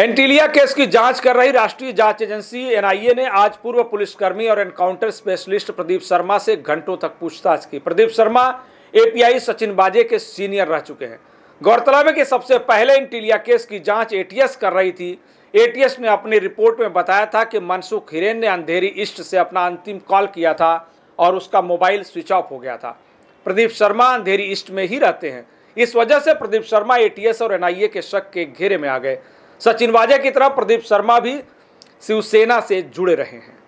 Antilia case की जांच कर रही राष्ट्रीय जांच एजेंसी एनआईए ने आज पूर्व पुलिसकर्मी और एनकाउंटर स्पेशलिस्ट प्रदीप शर्मा से घंटों तक पूछताछ की प्रदीप शर्मा एपीआई सचिन बाजे के सीनियर रह चुके हैं गौरतलब है कि सबसे पहले इंटीलिया केस की जांच एटीएस कर रही थी एटीएस ने अपनी रिपोर्ट में बताया था कि मनसुख हिरेन ने अंधेरी ईस्ट से अपना अंतिम कॉल किया था और उसका मोबाइल स्विच ऑफ हो गया था प्रदीप शर्मा अंधेरी ईस्ट में ही रहते हैं इस वजह से प्रदीप शर्मा एटीएस और एनआईए के शक के घेरे में आ गए सचिन वाजे की तरह प्रदीप शर्मा भी शिवसेना से जुड़े रहे हैं